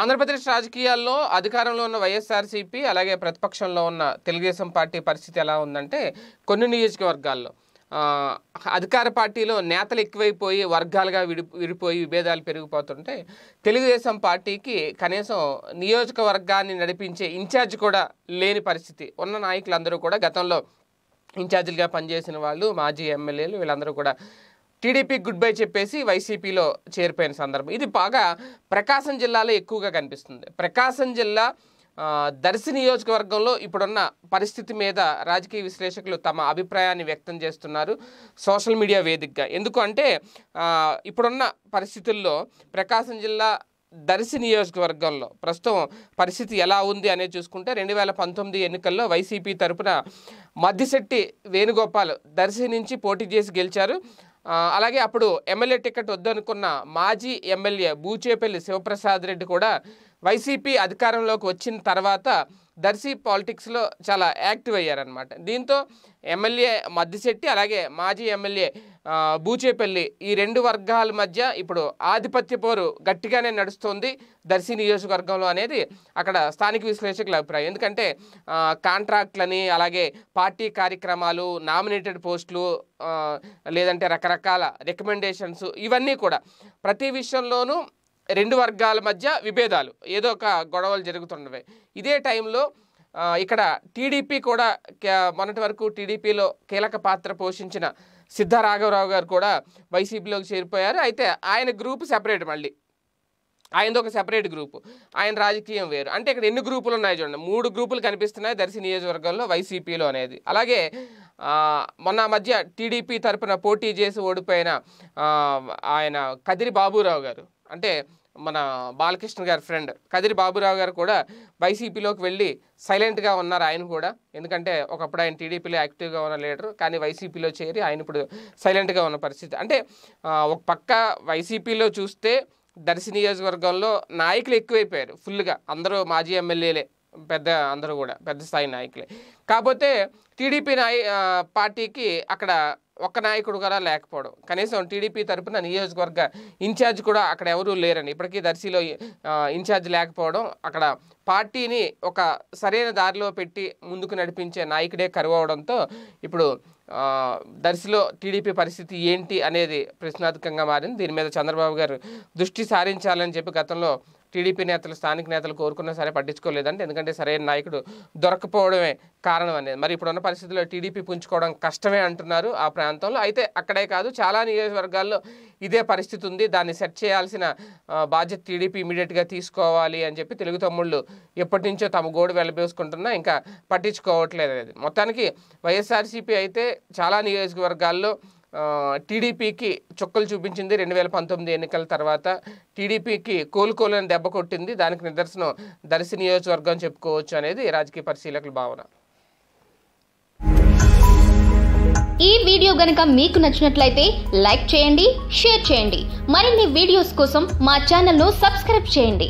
ఆంధ్రప్రదేశ్ రాజకీయాల్లో అధికారంలో ఉన్న వైఎస్ఆర్సీపీ అలాగే ప్రతిపక్షంలో ఉన్న తెలుగుదేశం పార్టీ పరిస్థితి ఎలా ఉందంటే కొన్ని నియోజకవర్గాల్లో అధికార పార్టీలో నేతలు ఎక్కువైపోయి వర్గాలుగా విడి విడిపోయి విభేదాలు పెరిగిపోతుంటే తెలుగుదేశం పార్టీకి కనీసం నియోజకవర్గాన్ని నడిపించే ఇన్ఛార్జ్ కూడా లేని పరిస్థితి ఉన్న నాయకులందరూ కూడా గతంలో ఇన్ఛార్జీలుగా పనిచేసిన వాళ్ళు మాజీ ఎమ్మెల్యేలు వీళ్ళందరూ కూడా టీడీపీ గుడ్ బై చెప్పేసి వైసీపీలో చేరిపోయిన సందర్భం ఇది బాగా ప్రకాశం జిల్లాలో ఎక్కువగా కనిపిస్తుంది ప్రకాశం జిల్లా దర్శి నియోజకవర్గంలో ఇప్పుడున్న పరిస్థితి మీద రాజకీయ విశ్లేషకులు తమ అభిప్రాయాన్ని వ్యక్తం చేస్తున్నారు సోషల్ మీడియా వేదికగా ఎందుకు అంటే ఇప్పుడున్న పరిస్థితుల్లో ప్రకాశం జిల్లా దర్శి నియోజకవర్గంలో ప్రస్తుతం పరిస్థితి ఎలా ఉంది అనేది చూసుకుంటే రెండు వేల పంతొమ్మిది ఎన్నికల్లో వైసీపీ తరపున మద్దిశెట్టి వేణుగోపాల్ దర్శి నుంచి పోటీ చేసి గెలిచారు అలాగే అప్పుడు ఎమ్మెల్యే టికెట్ వద్దనుకున్న మాజీ ఎమ్మెల్యే బూచేపల్లి శివప్రసాద్ రెడ్డి కూడా వైసీపీ అధికారంలోకి వచ్చిన తర్వాత దర్శి పాలిటిక్స్లో చాలా యాక్టివ్ అయ్యారనమాట దీంతో ఎమ్మెల్యే మద్దిశెట్టి అలాగే మాజీ ఎమ్మెల్యే బూచేపల్లి ఈ రెండు వర్గాల మధ్య ఇప్పుడు ఆధిపత్య పోరు గట్టిగానే నడుస్తుంది దర్శి నియోజకవర్గంలో అనేది అక్కడ స్థానిక విశ్లేషకుల అభిప్రాయం ఎందుకంటే కాంట్రాక్ట్లని అలాగే పార్టీ కార్యక్రమాలు నామినేటెడ్ పోస్టులు లేదంటే రకరకాల రికమెండేషన్స్ ఇవన్నీ కూడా ప్రతి విషయంలోనూ రెండు వర్గాల మధ్య విభేదాలు ఏదో ఒక గొడవలు జరుగుతుండవే ఇదే టైంలో ఇక్కడ టీడీపీ కూడా మొన్నటి వరకు టీడీపీలో కీలక పాత్ర పోషించిన సిద్ధ రాఘవరావు గారు కూడా వైసీపీలోకి చేరిపోయారు అయితే ఆయన గ్రూప్ సెపరేట్ మళ్ళీ ఆయనది ఒక సెపరేట్ గ్రూప్ ఆయన రాజకీయం వేరు అంటే ఇక్కడ ఎన్ని గ్రూపులు ఉన్నాయి చూడండి మూడు గ్రూపులు కనిపిస్తున్నాయి దర్శి నియోజకవర్గంలో వైసీపీలో అనేది అలాగే మొన్న మధ్య టీడీపీ తరఫున పోటీ చేసి ఓడిపోయిన ఆయన కదిరి బాబురావు గారు అంటే మన బాలకృష్ణ గారి ఫ్రెండ్ కదిరి బాబురావు గారు కూడా వైసీపీలోకి వెళ్ళి సైలెంట్గా ఉన్నారు ఆయన కూడా ఎందుకంటే ఒకప్పుడు ఆయన టీడీపీలో యాక్టివ్గా ఉన్న లీడరు కానీ వైసీపీలో చేరి ఆయన ఇప్పుడు సైలెంట్గా ఉన్న పరిస్థితి అంటే ఒక పక్క వైసీపీలో చూస్తే దర్శి నియోజకవర్గంలో నాయకులు ఎక్కువైపోయారు ఫుల్గా అందరూ మాజీ ఎమ్మెల్యేలే పెద్ద అందరూ కూడా పెద్ద స్థాయి నాయకులే కాకపోతే టీడీపీ నాయ పార్టీకి అక్కడ ఒక్క నాయకుడు కూడా లేకపోవడం కనీసం టీడీపీ తరపున నియోజకవర్గ ఇన్ఛార్జ్ కూడా అక్కడ ఎవరూ లేరని ఇప్పటికీ దర్శిలో ఇన్ఛార్జ్ లేకపోవడం అక్కడ పార్టీని ఒక సరైన దారిలో పెట్టి ముందుకు నడిపించే నాయకుడే కరువవడంతో ఇప్పుడు దర్శిలో టీడీపీ పరిస్థితి ఏంటి అనేది ప్రశ్నార్థకంగా మారింది దీని మీద చంద్రబాబు గారు దృష్టి సారించాలని చెప్పి గతంలో టీడీపీ నేతలు స్థానిక నేతలు కోరుకున్నా సరే పట్టించుకోలేదంటే ఎందుకంటే సరైన నాయకుడు దొరకపోవడమే కారణం అనేది మరి ఇప్పుడున్న పరిస్థితుల్లో టీడీపీ పుంజుకోవడం కష్టమే అంటున్నారు ఆ ప్రాంతంలో అయితే అక్కడే కాదు చాలా నియోజకవర్గాల్లో ఇదే పరిస్థితి ఉంది దాన్ని సెట్ చేయాల్సిన బాధ్యత టీడీపీ ఇమీడియట్గా తీసుకోవాలి అని చెప్పి తెలుగు తమ్ముళ్ళు ఎప్పటి నుంచో తమ గోడు వెళ్ళబోసుకుంటున్నా ఇంకా పట్టించుకోవట్లేదు అనేది మొత్తానికి వైఎస్ఆర్సీపీ అయితే చాలా నియోజకవర్గాల్లో టీడీపీకి చుక్కలు చూపించింది రెండు వేల పంతొమ్మిది ఎన్నికల తర్వాత టీడీపీకి కోలుకోలేని దెబ్బ కొట్టింది దానికి నిదర్శనం దర్శి నియోజకవర్గం చెప్పుకోవచ్చు అనేది రాజకీయ పరిశీలకుల భావన ఈ వీడియో గనక మీకు నచ్చినట్లయితే లైక్ చేయండి షేర్ చేయండి మరిన్ని వీడియోస్ కోసం మా ఛానల్ను సబ్స్క్రైబ్ చేయండి